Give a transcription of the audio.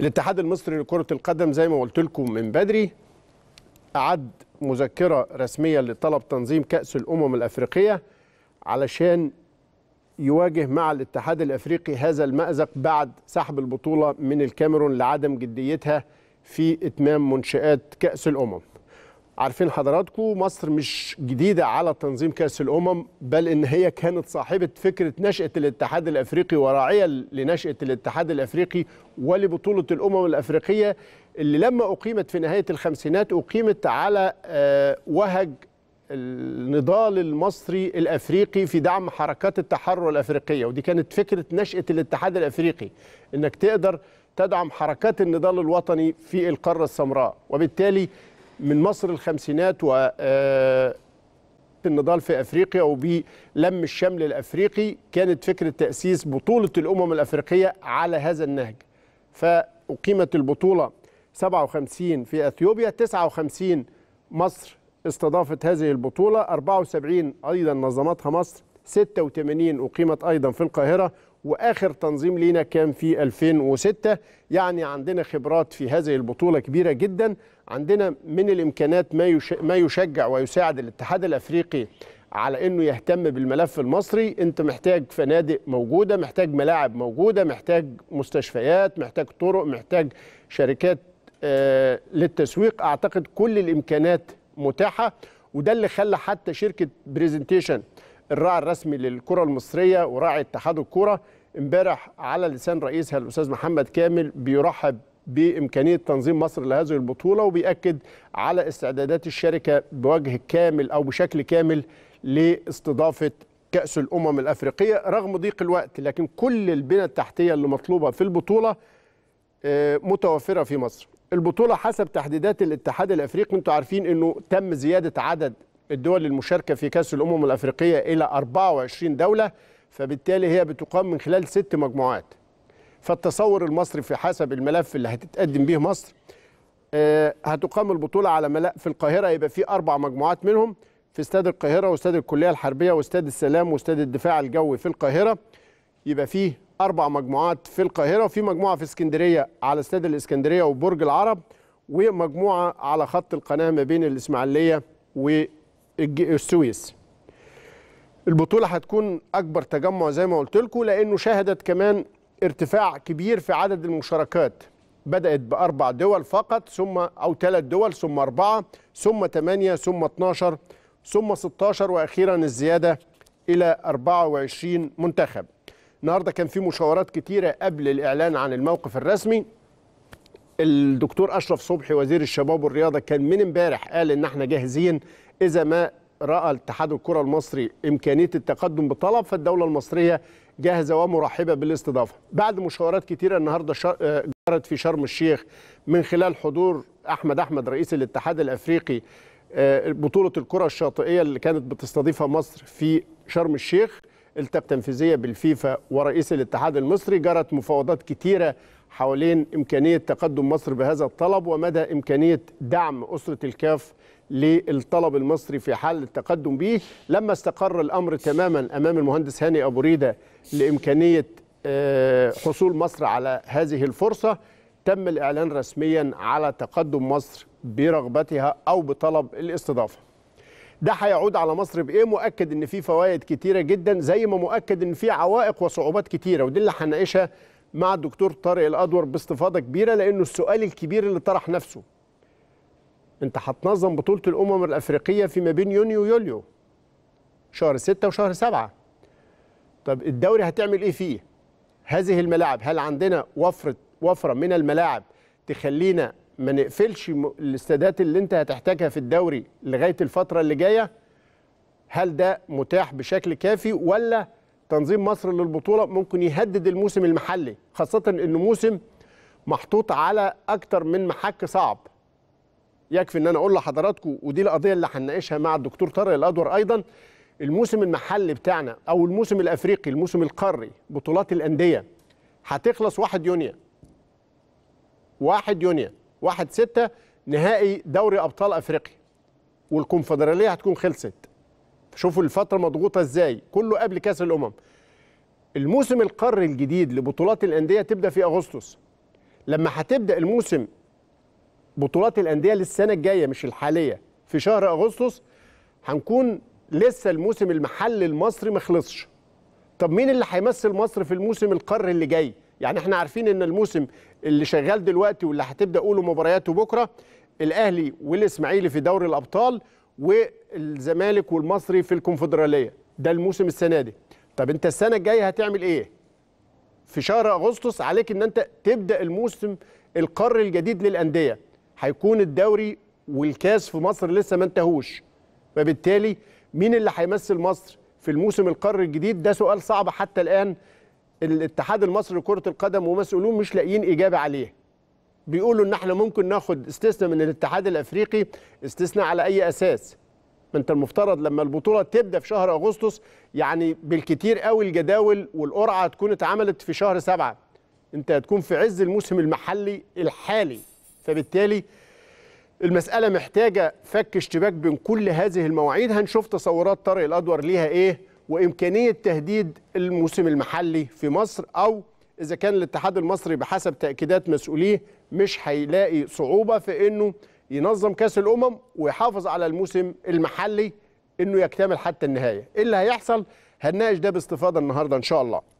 الاتحاد المصري لكرة القدم زي ما قلت لكم من بدري أعد مذكرة رسمية لطلب تنظيم كأس الأمم الأفريقية علشان يواجه مع الاتحاد الأفريقي هذا المأزق بعد سحب البطولة من الكاميرون لعدم جديتها في إتمام منشآت كأس الأمم عارفين حضراتكم مصر مش جديدة على تنظيم كأس الأمم بل إن هي كانت صاحبة فكرة نشأة الاتحاد الأفريقي وراعية لنشأة الاتحاد الأفريقي ولبطولة الأمم الأفريقية اللي لما أقيمت في نهاية الخمسينات أقيمت على آه، وهج النضال المصري الافريقي في دعم حركات التحرر الافريقيه ودي كانت فكره نشاه الاتحاد الافريقي انك تقدر تدعم حركات النضال الوطني في القاره السمراء وبالتالي من مصر الخمسينات و آه، النضال في افريقيا وبلم الشمل الافريقي كانت فكره تاسيس بطوله الامم الافريقيه على هذا النهج. فاقيمت البطوله 57 في اثيوبيا، 59 مصر استضافت هذه البطوله، 74 ايضا نظمتها مصر، 86 اقيمت ايضا في القاهره، واخر تنظيم لينا كان في 2006 يعني عندنا خبرات في هذه البطوله كبيره جدا عندنا من الامكانات ما ما يشجع ويساعد الاتحاد الافريقي على انه يهتم بالملف المصري انت محتاج فنادق موجوده محتاج ملاعب موجوده محتاج مستشفيات محتاج طرق محتاج شركات آه، للتسويق اعتقد كل الامكانات متاحه وده اللي خلى حتى شركه بريزنتيشن الراعي الرسمي للكره المصريه وراعي اتحاد الكره امبارح على لسان رئيسها الاستاذ محمد كامل بيرحب بامكانيه تنظيم مصر لهذه البطوله وبيأكد على استعدادات الشركه بوجه كامل او بشكل كامل لاستضافه كأس الأمم الأفريقية رغم ضيق الوقت لكن كل البنى التحتية اللي مطلوبة في البطولة آه، متوفرة في مصر البطولة حسب تحديدات الاتحاد الأفريقي انتم عارفين أنه تم زيادة عدد الدول المشاركة في كأس الأمم الأفريقية إلى 24 دولة فبالتالي هي بتقام من خلال ست مجموعات فالتصور المصري في حسب الملف اللي هتتقدم به مصر آه، هتقام البطوله على ملأ في القاهره يبقى في اربع مجموعات منهم في استاد القاهره واستاد الكليه الحربيه واستاد السلام واستاد الدفاع الجوي في القاهره يبقى فيه اربع مجموعات في القاهره وفي مجموعه في اسكندريه على استاد الاسكندريه وبرج العرب ومجموعه على خط القناه ما بين الاسماعيليه والسويس البطوله هتكون اكبر تجمع زي ما قلت لكم لانه شهدت كمان ارتفاع كبير في عدد المشاركات بدأت بأربع دول فقط ثم أو ثلاث دول ثم أربعة ثم ثمانية ثم 12 ثم 16 وأخيرا الزيادة إلى 24 منتخب النهارده كان في مشاورات كتيرة قبل الإعلان عن الموقف الرسمي الدكتور أشرف صبحي وزير الشباب والرياضة كان من امبارح قال إن احنا جاهزين إذا ما رأى اتحاد الكرة المصري إمكانية التقدم بطلب فالدولة المصرية جاهزه ومرحبه بالاستضافه. بعد مشاورات كثيره النهارده آه، جرت في شرم الشيخ من خلال حضور احمد احمد رئيس الاتحاد الافريقي آه، بطوله الكره الشاطئيه اللي كانت بتستضيفها مصر في شرم الشيخ التقى تنفيذيه بالفيفا ورئيس الاتحاد المصري جرت مفاوضات كثيره حوالين امكانيه تقدم مصر بهذا الطلب ومدى امكانيه دعم اسره الكاف للطلب المصري في حال التقدم به لما استقر الأمر تماما أمام المهندس هاني أبو ريدة لإمكانية آه، حصول مصر على هذه الفرصة تم الإعلان رسميا على تقدم مصر برغبتها أو بطلب الاستضافة ده هيعود على مصر بايه مؤكد ان في فوائد كتيره جدا زي ما مؤكد ان في عوائق وصعوبات كتيره ودي اللي هنناقشها مع الدكتور طارق الادور باستفاضه كبيره لانه السؤال الكبير اللي طرح نفسه انت هتنظم بطوله الامم الافريقيه فيما بين يونيو ويوليو شهر ستة وشهر سبعة طب الدوري هتعمل ايه فيه هذه الملاعب هل عندنا وفره وفره من الملاعب تخلينا ما نقفلش الاستادات اللي انت هتحتاجها في الدوري لغايه الفتره اللي جايه هل ده متاح بشكل كافي ولا تنظيم مصر للبطوله ممكن يهدد الموسم المحلي خاصه انه موسم محطوط على اكتر من محك صعب يكفي ان انا اقول لحضراتكم ودي القضيه اللي هنناقشها مع الدكتور طارق الادور ايضا الموسم المحلي بتاعنا او الموسم الافريقي الموسم القاري بطولات الانديه هتخلص 1 يونيو 1 يونيو 1 6 نهائي دوري ابطال افريقيا والكونفدراليه هتكون خلصت شوفوا الفتره مضغوطه ازاي كله قبل كاس الامم الموسم القاري الجديد لبطولات الانديه تبدا في اغسطس لما هتبدا الموسم بطولات الانديه للسنه الجايه مش الحاليه في شهر اغسطس هنكون لسه الموسم المحلي المصري ما خلصش طب مين اللي هيمثل مصر في الموسم القاري اللي جاي يعني احنا عارفين ان الموسم اللي شغال دلوقتي واللي هتبدا اولو مبارياته بكره الاهلي والاسماعيلي في دوري الابطال والزمالك والمصري في الكونفدراليه ده الموسم السنه دي طب انت السنه الجايه هتعمل ايه في شهر اغسطس عليك ان انت تبدا الموسم القاري الجديد للانديه هيكون الدوري والكاس في مصر لسه ما انتهوش فبالتالي مين اللي هيمثل مصر في الموسم القاري الجديد ده سؤال صعب حتى الان الاتحاد المصري لكره القدم ومسؤولون مش لاقيين اجابه عليه بيقولوا ان احنا ممكن ناخد استثناء من الاتحاد الافريقي استثناء على اي اساس ما انت المفترض لما البطوله تبدا في شهر اغسطس يعني بالكتير قوي الجداول والقرعه تكون اتعملت في شهر سبعة انت هتكون في عز الموسم المحلي الحالي فبالتالي المسألة محتاجة فك اشتباك بين كل هذه المواعيد هنشوف تصورات طارق الأدور ليها إيه وإمكانية تهديد الموسم المحلي في مصر أو إذا كان الاتحاد المصري بحسب تأكيدات مسؤوليه مش هيلاقي صعوبة في إنه ينظم كأس الأمم ويحافظ على الموسم المحلي إنه يكتمل حتى النهاية إيه اللي هيحصل هنناقش ده باستفاضة النهاردة إن شاء الله